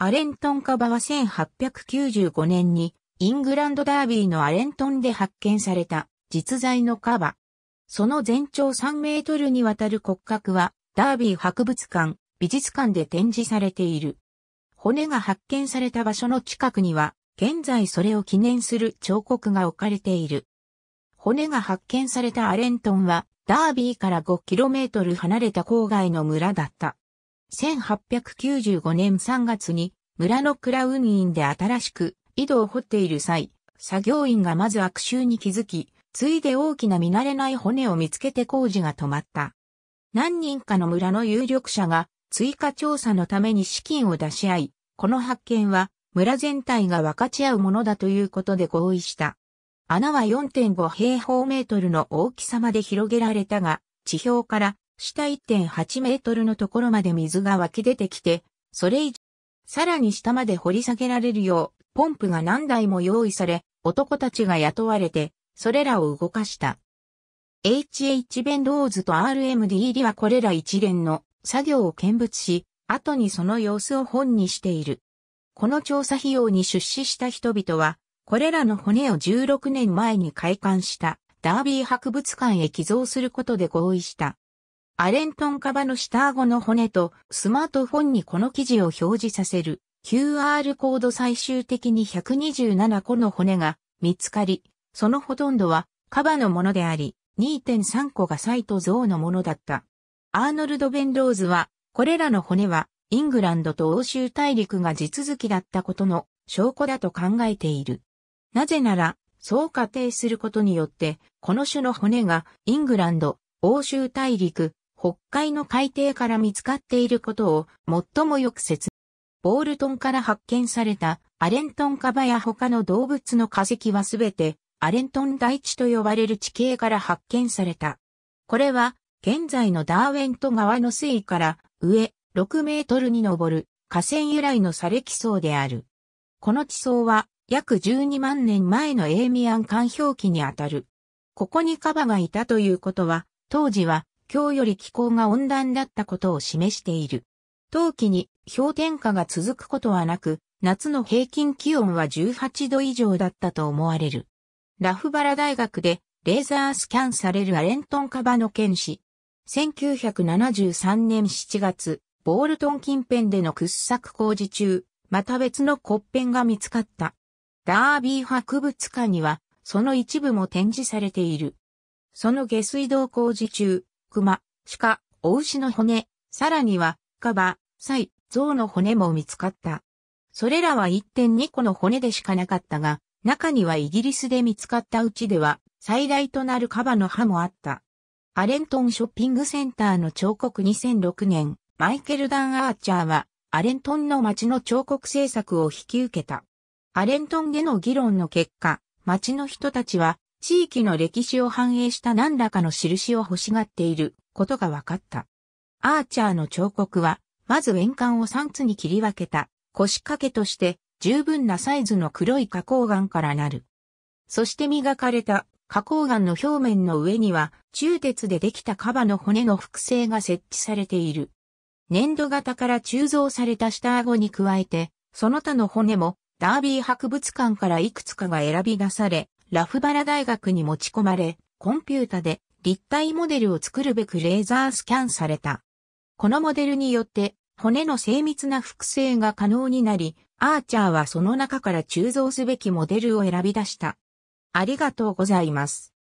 アレントンカバは1895年にイングランドダービーのアレントンで発見された実在のカバ。その全長3メートルにわたる骨格はダービー博物館、美術館で展示されている。骨が発見された場所の近くには現在それを記念する彫刻が置かれている。骨が発見されたアレントンはダービーから5トル離れた郊外の村だった。1895年3月に村のクラウン院で新しく井戸を掘っている際、作業員がまず悪臭に気づき、ついで大きな見慣れない骨を見つけて工事が止まった。何人かの村の有力者が追加調査のために資金を出し合い、この発見は村全体が分かち合うものだということで合意した。穴は4.5平方メートルの大きさまで広げられたが、地表から下1.8メートルのところまで水が湧き出てきて、それ以上、さらに下まで掘り下げられるよう、ポンプが何台も用意され、男たちが雇われて、それらを動かした。HH ベンローズと RMD リはこれら一連の作業を見物し、後にその様子を本にしている。この調査費用に出資した人々は、これらの骨を16年前に開館したダービー博物館へ寄贈することで合意した。アレントンカバの下顎の骨とスマートフォンにこの記事を表示させる QR コード最終的に127個の骨が見つかり、そのほとんどはカバのものであり、2.3個がサイト像のものだった。アーノルド・ベンローズは、これらの骨はイングランドと欧州大陸が地続きだったことの証拠だと考えている。なぜなら、そう仮定することによって、この種の骨がイングランド、欧州大陸、北海の海底から見つかっていることを最もよく説明。ボールトンから発見されたアレントンカバや他の動物の化石はすべてアレントン大地と呼ばれる地形から発見された。これは現在のダーウェント川の水位から上6メートルに上る河川由来の砂礫層である。この地層は約12万年前のエーミアン環氷期にあたる。ここにカバがいたということは、当時は今日より気候が温暖だったことを示している。冬季に氷点下が続くことはなく、夏の平均気温は18度以上だったと思われる。ラフバラ大学でレーザースキャンされるアレントンカバの剣士。1973年7月、ボールトン近辺での掘削工事中、また別の骨片が見つかった。ダービー博物館には、その一部も展示されている。その下水道工事中、熊、鹿、お牛の骨、さらには、カバ、サイ、ゾウの骨も見つかった。それらは1.2個の骨でしかなかったが、中にはイギリスで見つかったうちでは、最大となるカバの歯もあった。アレントンショッピングセンターの彫刻2006年、マイケル・ダン・アーチャーは、アレントンの町の彫刻制作を引き受けた。アレントンでの議論の結果、町の人たちは地域の歴史を反映した何らかの印を欲しがっていることが分かった。アーチャーの彫刻は、まず円環を3つに切り分けた腰掛けとして十分なサイズの黒い花崗岩からなる。そして磨かれた花崗岩の表面の上には中鉄でできたカバの骨の複製が設置されている。粘土型から鋳造された下顎に加えて、その他の骨もダービー博物館からいくつかが選び出され、ラフバラ大学に持ち込まれ、コンピュータで立体モデルを作るべくレーザースキャンされた。このモデルによって骨の精密な複製が可能になり、アーチャーはその中から鋳造すべきモデルを選び出した。ありがとうございます。